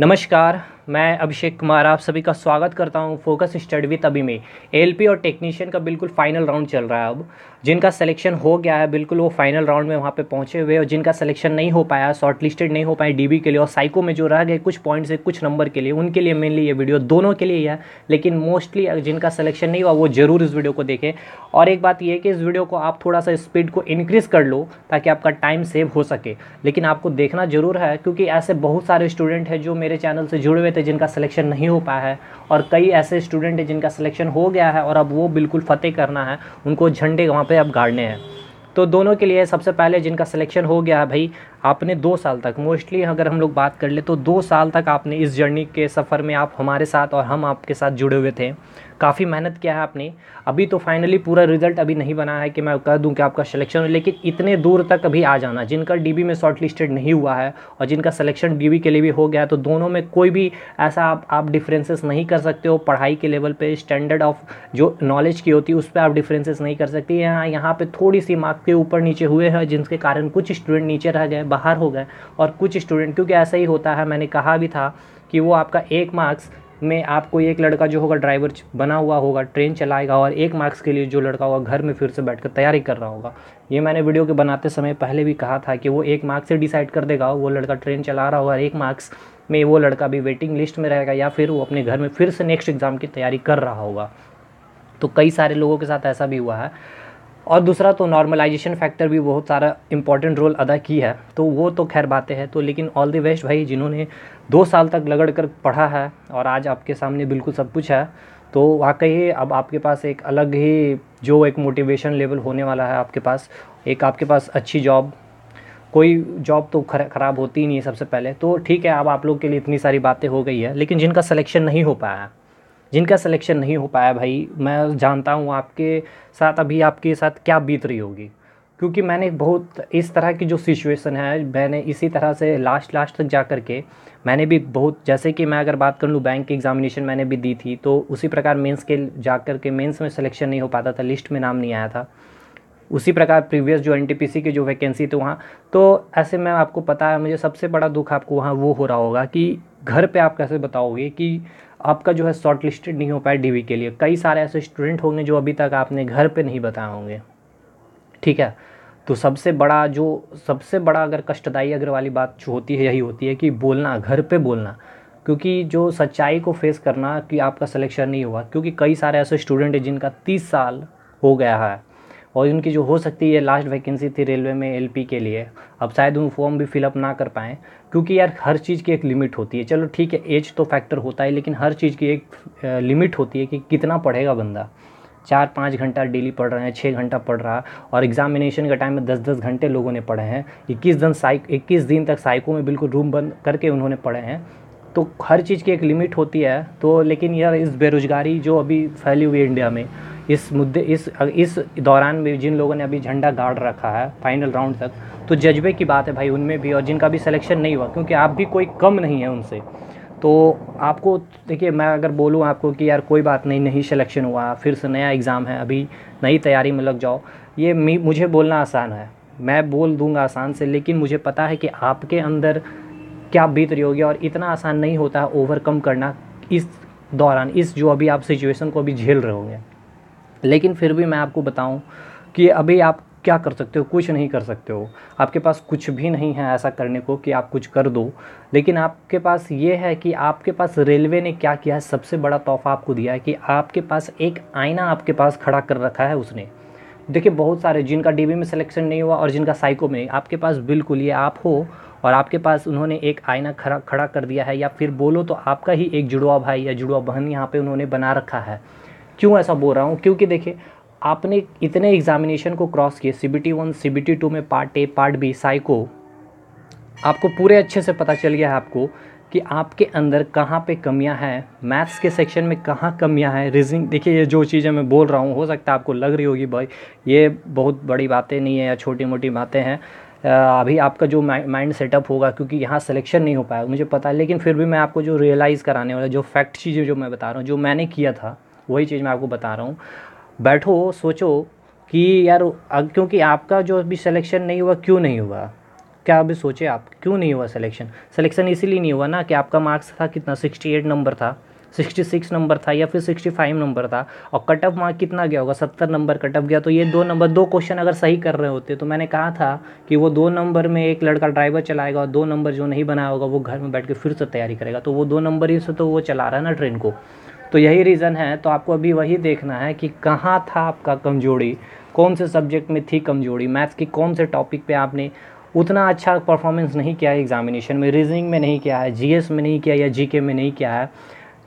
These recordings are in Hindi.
नमस्कार मैं अभिषेक कुमार आप सभी का स्वागत करता हूं फोकस स्टडी विद अभी में एलपी और टेक्नीशियन का बिल्कुल फाइनल राउंड चल रहा है अब जिनका सिलेक्शन हो गया है बिल्कुल वो फाइनल राउंड में वहाँ पे पहुँचे हुए और जिनका सिलेक्शन नहीं हो पाया शॉर्ट लिस्टेड नहीं हो पाए डीबी के लिए और साइको में जो रह गए कुछ पॉइंट्स से कुछ नंबर के लिए उनके लिए मेनली ये वीडियो दोनों के लिए ही है लेकिन मोस्टली जिनका सिलेक्शन नहीं हुआ वो ज़रूर इस वीडियो को देखें और एक बात यह कि इस वीडियो को आप थोड़ा सा स्पीड को इनक्रीज़ कर लो ताकि आपका टाइम सेव हो सके लेकिन आपको देखना ज़रूर है क्योंकि ऐसे बहुत सारे स्टूडेंट हैं जो मेरे चैनल से जुड़े हुए थे जिनका सिलेक्शन नहीं हो पाया है और कई ऐसे स्टूडेंट हैं जिनका सिलेक्शन हो गया है और अब वो बिल्कुल फतेह करना है उनको झंडे वहाँ पर पे अब गाड़ने हैं तो दोनों के लिए सबसे पहले जिनका सिलेक्शन हो गया है भाई आपने दो साल तक मोस्टली अगर हम लोग बात कर ले तो दो साल तक आपने इस जर्नी के सफ़र में आप हमारे साथ और हम आपके साथ जुड़े हुए थे काफ़ी मेहनत किया है आपने अभी तो फाइनली पूरा रिजल्ट अभी नहीं बना है कि मैं कह दूं कि आपका सिलेक्शन हो लेकिन इतने दूर तक अभी आ जाना जिनका डीबी में शॉर्ट लिस्टेड नहीं हुआ है और जिनका सिलेक्शन डीबी के लिए भी हो गया है तो दोनों में कोई भी ऐसा आप आप डिफरेंसेस नहीं कर सकते हो पढ़ाई के लेवल पर स्टैंडर्ड ऑफ जो नॉलेज की होती है उस पर आप डिफरेंसेस नहीं कर सकते यहाँ यहाँ पर थोड़ी सी मार्क्स के ऊपर नीचे हुए हैं जिनके कारण कुछ स्टूडेंट नीचे रह गए बाहर हो गए और कुछ स्टूडेंट क्योंकि ऐसा ही होता है मैंने कहा भी था कि वो आपका एक मार्क्स में आपको एक लड़का जो होगा ड्राइवर बना हुआ होगा ट्रेन चलाएगा और एक मार्क्स के लिए जो लड़का होगा घर में फिर से बैठ तैयारी कर रहा होगा ये मैंने वीडियो के बनाते समय पहले भी कहा था कि वो एक मार्क्स से डिसाइड कर देगा वो लड़का ट्रेन चला रहा होगा और एक मार्क्स में वो लड़का भी वेटिंग लिस्ट में रहेगा या फिर वो अपने घर में फिर से नेक्स्ट एग्ज़ाम की तैयारी कर रहा होगा तो कई सारे लोगों के साथ ऐसा भी हुआ है और दूसरा तो नॉर्मलाइजेशन फैक्टर भी बहुत सारा इंपॉर्टेंट रोल अदा की है तो वो तो खैर बातें हैं तो लेकिन ऑल दी बेस्ट भाई जिन्होंने दो साल तक लगड़ कर पढ़ा है और आज आपके सामने बिल्कुल सब कुछ है तो वाकई अब आपके पास एक अलग ही जो एक मोटिवेशन लेवल होने वाला है आपके पास एक आपके पास अच्छी जॉब कोई जॉब तो ख़राब होती ही नहीं है सबसे पहले तो ठीक है अब आप लोग के लिए इतनी सारी बातें हो गई है लेकिन जिनका सिलेक्शन नहीं हो पाया है जिनका सिलेक्शन नहीं हो पाया भाई मैं जानता हूँ आपके साथ अभी आपके साथ क्या बीत रही होगी क्योंकि मैंने बहुत इस तरह की जो सिचुएशन है मैंने इसी तरह से लास्ट लास्ट तक जा कर के मैंने भी बहुत जैसे कि मैं अगर बात कर लूँ बैंक की एग्ज़ामिनेशन मैंने भी दी थी तो उसी प्रकार मेंस के जा कर के मेंस में सिलेक्शन नहीं हो पाता था लिस्ट में नाम नहीं आया था उसी प्रकार प्रीवियस जो एन के जो वैकेंसी थे वहाँ तो ऐसे मैं आपको पता है मुझे सबसे बड़ा दुख आपको वहाँ वो हो रहा होगा कि घर पे आप कैसे बताओगे कि आपका जो है शॉर्ट लिस्टेड नहीं हो पाया डी के लिए कई सारे ऐसे स्टूडेंट होंगे जो अभी तक आपने घर पे नहीं बताए होंगे ठीक है तो सबसे बड़ा जो सबसे बड़ा अगर कष्टदायी अगर वाली बात जो होती है यही होती है कि बोलना घर पे बोलना क्योंकि जो सच्चाई को फेस करना कि आपका सिलेक्शन नहीं हुआ क्योंकि कई सारे ऐसे स्टूडेंट हैं जिनका तीस साल हो गया है और उनकी जो हो सकती है लास्ट वैकेंसी थी रेलवे में एल के लिए अब शायद वो फॉर्म भी फिलअप ना कर पाएँ क्योंकि यार हर चीज़ की एक लिमिट होती है चलो ठीक है एज तो फैक्टर होता है लेकिन हर चीज़ की एक लिमिट होती है कि कितना पढ़ेगा बंदा चार पाँच घंटा डेली पढ़ रहे हैं छः घंटा पढ़ रहा और एग्जामिनेशन के टाइम में दस दस घंटे लोगों ने पढ़े हैं इक्कीस दिन साइक इक्कीस दिन तक साइको में बिल्कुल रूम बंद करके उन्होंने पढ़े हैं तो हर चीज़ की एक लिमिट होती है तो लेकिन यार इस बेरोज़गारी जो अभी फैली हुई है इंडिया में इस मुद्दे इस इस दौरान में जिन लोगों ने अभी झंडा गाड़ रखा है फाइनल राउंड तक तो जज्बे की बात है भाई उनमें भी और जिनका भी सिलेक्शन नहीं हुआ क्योंकि आप भी कोई कम नहीं है उनसे तो आपको देखिए मैं अगर बोलूँ आपको कि यार कोई बात नहीं नहीं सिलेक्शन हुआ फिर से नया एग्ज़ाम है अभी नई तैयारी में लग जाओ ये मुझे बोलना आसान है मैं बोल दूंगा आसान से लेकिन मुझे पता है कि आपके अंदर क्या बीत रही होगी और इतना आसान नहीं होता है ओवरकम करना इस दौरान इस जो अभी आप सिचुएशन को अभी झेल रहे होंगे लेकिन फिर भी मैं आपको बताऊं कि अभी आप क्या कर सकते हो कुछ नहीं कर सकते हो आपके पास कुछ भी नहीं है ऐसा करने को कि आप कुछ कर दो लेकिन आपके पास ये है कि आपके पास रेलवे ने क्या किया है सबसे बड़ा तोहफा आपको दिया है कि आपके पास एक आईना आपके पास खड़ा कर रखा है उसने देखिए बहुत सारे जिनका डी में सिलेक्शन नहीं हुआ और जिनका साइको में आपके पास बिल्कुल ये आप हो और आपके पास उन्होंने एक आईना खड़ा खड़ा कर दिया है या फिर बोलो तो आपका ही एक जुड़वा भाई या जुड़वा बहन यहाँ पे उन्होंने बना रखा है क्यों ऐसा बोल रहा हूँ क्योंकि देखिए आपने इतने एग्जामिनेशन को क्रॉस किए C B T one C B T two में part A part B psycho आपको पूरे अच्छे से पता चल गया है आपको कि आपके अंदर कहाँ पे कमियाँ हैं मैथ्स के सेक्शन में कहाँ कमियाँ हैं रीजनिंग देखिए ये जो चीज़ें मैं बोल रहा हूँ हो सकता है आपको लग रही होगी भाई ये बहुत बड़ी बातें नहीं है या छोटी मोटी बातें हैं अभी आपका जो माइंड सेटअप होगा क्योंकि यहाँ सिलेक्शन नहीं हो पाया मुझे पता है लेकिन फिर भी मैं आपको जो रियलाइज़ कराने वाला जो फैक्ट चीज़ें जो मैं बता रहा हूँ जो मैंने किया था वही चीज़ मैं आपको बता रहा हूँ बैठो सोचो कि यार अब क्योंकि आपका जो अभी सिलेक्शन नहीं हुआ क्यों नहीं हुआ क्या अभी सोचे आप क्यों नहीं हुआ सिलेक्शन सिलेक्शन इसीलिए नहीं हुआ ना कि आपका मार्क्स था कितना सिक्सटी एट नंबर था सिक्सटी सिक्स नंबर था या फिर सिक्सटी फाइव नंबर था और कट ऑफ मार्क कितना गया होगा सत्तर नंबर कट ऑफ गया तो ये दो नंबर दो क्वेश्चन अगर सही कर रहे होते तो मैंने कहा था कि वो दो नंबर में एक लड़का ड्राइवर चलाएगा और दो नंबर जो नहीं बनाया होगा वो घर में बैठ के फिर से तैयारी करेगा तो वो दो नंबर ही से तो वो चला रहा है ना ट्रेन को तो यही रीज़न है तो आपको अभी वही देखना है कि कहाँ था आपका कमजोरी कौन से सब्जेक्ट में थी कमजोरी मैथ्स की कौन से टॉपिक पे आपने उतना अच्छा परफॉर्मेंस नहीं किया है एग्ज़ामिनेशन में रीजनिंग में नहीं किया है जी में नहीं किया या जी में नहीं किया है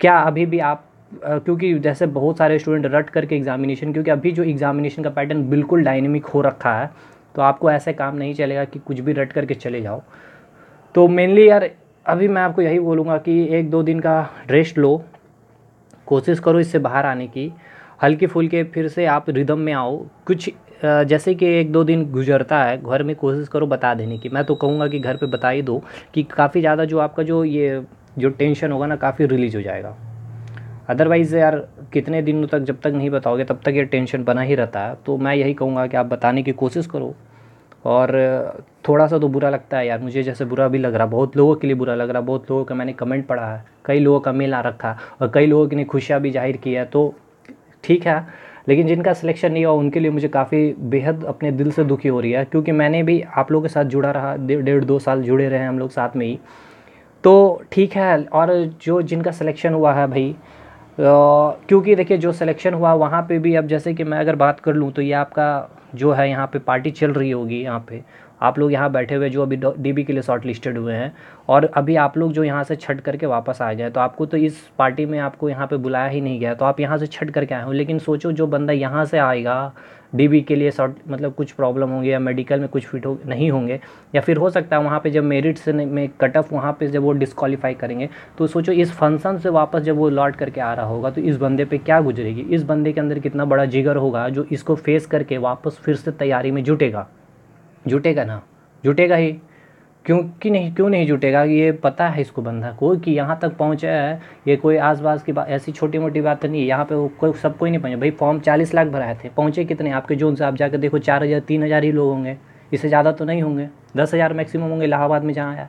क्या अभी भी आप क्योंकि जैसे बहुत सारे स्टूडेंट रट करके एग्ज़ामिनेशन क्योंकि अभी जो एग्ज़ामिनेशन का पैटर्न बिल्कुल डायनेमिक हो रखा है तो आपको ऐसे काम नहीं चलेगा कि कुछ भी रट करके चले जाओ तो मेनली यार अभी मैं आपको यही बोलूँगा कि एक दो दिन का रेस्ट लो कोशिश करो इससे बाहर आने की हल्के फुल्के फिर से आप रिदम में आओ कुछ जैसे कि एक दो दिन गुजरता है घर में कोशिश करो बता देने की मैं तो कहूँगा कि घर पे बता ही दो कि काफ़ी ज़्यादा जो आपका जो ये जो टेंशन होगा ना काफ़ी रिलीज हो जाएगा अदरवाइज़ यार कितने दिनों तक जब तक नहीं बताओगे तब तक ये टेंशन बना ही रहता है तो मैं यही कहूँगा कि आप बताने की कोशिश करो और थोड़ा सा तो बुरा लगता है यार मुझे जैसे बुरा भी लग रहा बहुत लोगों के लिए बुरा लग रहा बहुत लोगों का मैंने कमेंट पढ़ा है कई लोगों का मेल आ रखा और कई लोगों की ने खुशियाँ भी जाहिर की है तो ठीक है लेकिन जिनका सिलेक्शन नहीं हुआ उनके लिए मुझे काफ़ी बेहद अपने दिल से दुखी हो रही है क्योंकि मैंने भी आप लोगों के साथ जुड़ा रहा डेढ़ दो साल जुड़े रहे हम लोग साथ में ही तो ठीक है और जो जिनका सिलेक्शन हुआ है भाई क्योंकि देखिए जो सिलेक्शन हुआ वहाँ पे भी अब जैसे कि मैं अगर बात कर लूँ तो ये आपका जो है यहाँ पे पार्टी चल रही होगी यहाँ पे आप लोग यहाँ बैठे हुए जो अभी डीबी के लिए शॉर्ट लिस्टेड हुए हैं और अभी आप लोग जो यहाँ से छट करके वापस आ जाए तो आपको तो इस पार्टी में आपको यहाँ पे बुलाया ही नहीं गया तो आप यहाँ से छट करके आए हो लेकिन सोचो जो बंदा यहाँ से आएगा डीबी के लिए शॉर्ट मतलब कुछ प्रॉब्लम होंगे या मेडिकल में कुछ फिट हो नहीं होंगे या फिर हो सकता है वहाँ पे जब मेरिट्स में कट ऑफ वहाँ पे जब वो डिस्कालीफाई करेंगे तो सोचो इस फंक्शन से वापस जब वो लौट करके आ रहा होगा तो इस बंदे पे क्या गुजरेगी इस बंदे के अंदर कितना बड़ा जिगर होगा जो इसको फेस करके वापस फिर से तैयारी में जुटेगा जुटेगा ना जुटेगा ही क्योंकि नहीं क्यों नहीं जुटेगा ये पता है इसको बंदा को कि यहाँ तक पहुँचा है ये कोई आस पास की बात ऐसी छोटी मोटी बात नहीं है यहाँ पे वो कोई सब कोई नहीं पहुँचा भाई फॉर्म चालीस लाख भराए थे पहुँचे कितने आपके जोन से आप जाकर देखो चार हज़ार तीन हज़ार ही लोग होंगे इससे ज़्यादा तो नहीं होंगे दस हज़ार मैक्सिमम होंगे इलाहाबाद में जहाँ आया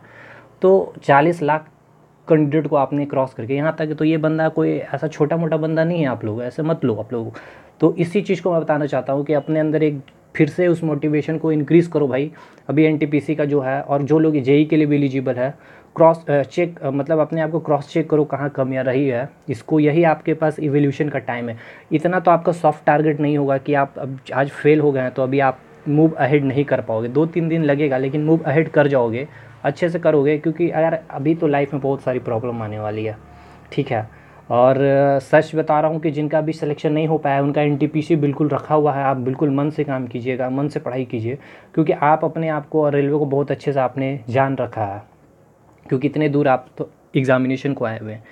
तो चालीस लाख कैंडिडेट को आपने क्रॉस करके यहाँ तक तो ये बंदा कोई ऐसा छोटा मोटा बंदा नहीं है आप लोग ऐसे मत लो आप लोग तो इसी चीज़ को मैं बताना चाहता हूँ कि अपने अंदर एक फिर से उस मोटिवेशन को इनक्रीज़ करो भाई अभी एन का जो है और जो लोग जेई e के लिए भी एलिजिबल है क्रॉस चेक मतलब अपने आप को क्रॉस चेक करो कहाँ कमियाँ रही है इसको यही आपके पास इवोल्यूशन का टाइम है इतना तो आपका सॉफ्ट टारगेट नहीं होगा कि आप अब आज फेल हो गए हैं तो अभी आप मूव अहेड नहीं कर पाओगे दो तीन दिन लगेगा लेकिन मूव अहेड कर जाओगे अच्छे से करोगे क्योंकि यार अभी तो लाइफ में बहुत सारी प्रॉब्लम आने वाली है ठीक है और सच बता रहा हूँ कि जिनका भी सिलेक्शन नहीं हो पाया उनका एन बिल्कुल रखा हुआ है आप बिल्कुल मन से काम कीजिएगा मन से पढ़ाई कीजिए क्योंकि आप अपने आप को और रेलवे को बहुत अच्छे से आपने जान रखा है क्योंकि इतने दूर आप तो एग्ज़ामिनेशन को आए हुए हैं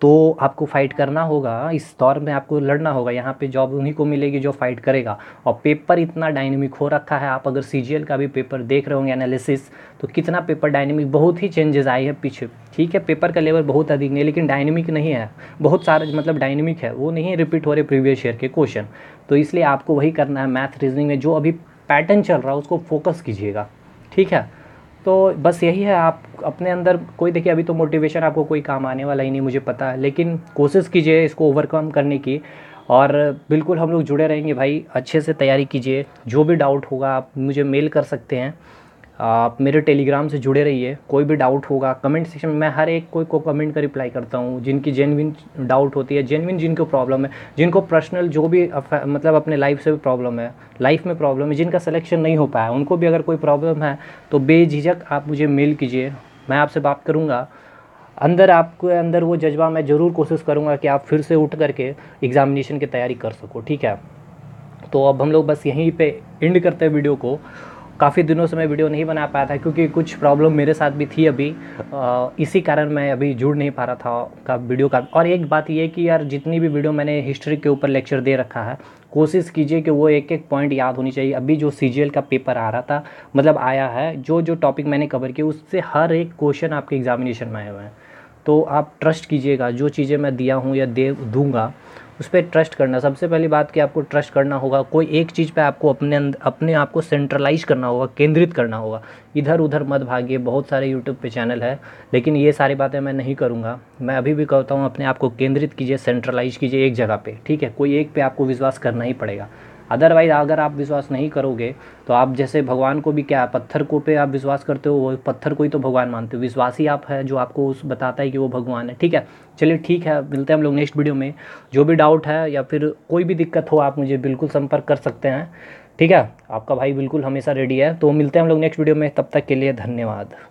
तो आपको फ़ाइट करना होगा इस दौर में आपको लड़ना होगा यहाँ पे जॉब उन्हीं को मिलेगी जो फाइट करेगा और पेपर इतना डायनेमिक हो रखा है आप अगर सी का भी पेपर देख रहे होंगे एनालिसिस तो कितना पेपर डायनेमिक बहुत ही चेंजेस आए हैं पीछे ठीक है पेपर का लेवल बहुत अधिक नहीं लेकिन डायनेमिक नहीं है बहुत सारे मतलब डायनेमिक है वो नहीं है रिपीट हो रहे प्रीवियस ईयर के क्वेश्चन तो इसलिए आपको वही करना है मैथ रीजनिंग में जो अभी पैटर्न चल रहा है उसको फोकस कीजिएगा ठीक है तो बस यही है आप अपने अंदर कोई देखिए अभी तो मोटिवेशन आपको कोई काम आने वाला ही नहीं मुझे पता है लेकिन कोशिश कीजिए इसको ओवरकम करने की और बिल्कुल हम लोग जुड़े रहेंगे भाई अच्छे से तैयारी कीजिए जो भी डाउट होगा आप मुझे मेल कर सकते हैं आप मेरे टेलीग्राम से जुड़े रहिए कोई भी डाउट होगा कमेंट सेक्शन में मैं हर एक कोई को कमेंट का रिप्लाई करता हूँ जिनकी जेनविन डाउट होती है जेनविन जिनको प्रॉब्लम है जिनको पर्सनल जो भी मतलब अपने लाइफ से भी प्रॉब्लम है लाइफ में प्रॉब्लम है जिनका सिलेक्शन नहीं हो पाया उनको भी अगर कोई प्रॉब्लम है तो बेझिझक आप मुझे मेल कीजिए मैं आपसे बात करूँगा अंदर आपके अंदर वो जज्बा मैं ज़रूर कोशिश करूँगा कि आप फिर से उठ करके एग्ज़ामिनेशन की तैयारी कर सको ठीक है तो अब हम लोग बस यहीं पे एंड करते हैं वीडियो को काफ़ी दिनों से मैं वीडियो नहीं बना पाया था क्योंकि कुछ प्रॉब्लम मेरे साथ भी थी अभी आ, इसी कारण मैं अभी जुड़ नहीं पा रहा था का वीडियो का और एक बात ये कि यार जितनी भी वीडियो मैंने हिस्ट्री के ऊपर लेक्चर दे रखा है कोशिश कीजिए कि वो एक एक पॉइंट याद होनी चाहिए अभी जो सी का पेपर आ रहा था मतलब आया है जो जो टॉपिक मैंने कवर किया उससे हर एक क्वेश्चन आपके एग्जामिनेशन में आए हुए हैं तो आप ट्रस्ट कीजिएगा जो चीज़ें मैं दिया हूँ या दे दूँगा उस पर ट्रस्ट करना सबसे पहली बात कि आपको ट्रस्ट करना होगा कोई एक चीज़ पे आपको अपने अपने आप को सेंट्रलाइज करना होगा केंद्रित करना होगा इधर उधर मत भागिए बहुत सारे यूट्यूब पे चैनल है लेकिन ये सारी बातें मैं नहीं करूँगा मैं अभी भी कहता हूँ अपने आप को केंद्रित कीजिए सेंट्रलाइज कीजिए एक जगह पर ठीक है कोई एक पर आपको विश्वास करना ही पड़ेगा अदरवाइज़ अगर आप विश्वास नहीं करोगे तो आप जैसे भगवान को भी क्या पत्थर को पे आप विश्वास करते हो वो पत्थर को ही तो भगवान मानते हो विश्वास ही आप है जो आपको उस बताता है कि वो भगवान है ठीक है चलिए ठीक है मिलते हैं हम लोग नेक्स्ट वीडियो में जो भी डाउट है या फिर कोई भी दिक्कत हो आप मुझे बिल्कुल संपर्क कर सकते हैं ठीक है आपका भाई बिल्कुल हमेशा रेडी है तो मिलते हैं हम लोग नेक्स्ट वीडियो में तब तक के लिए धन्यवाद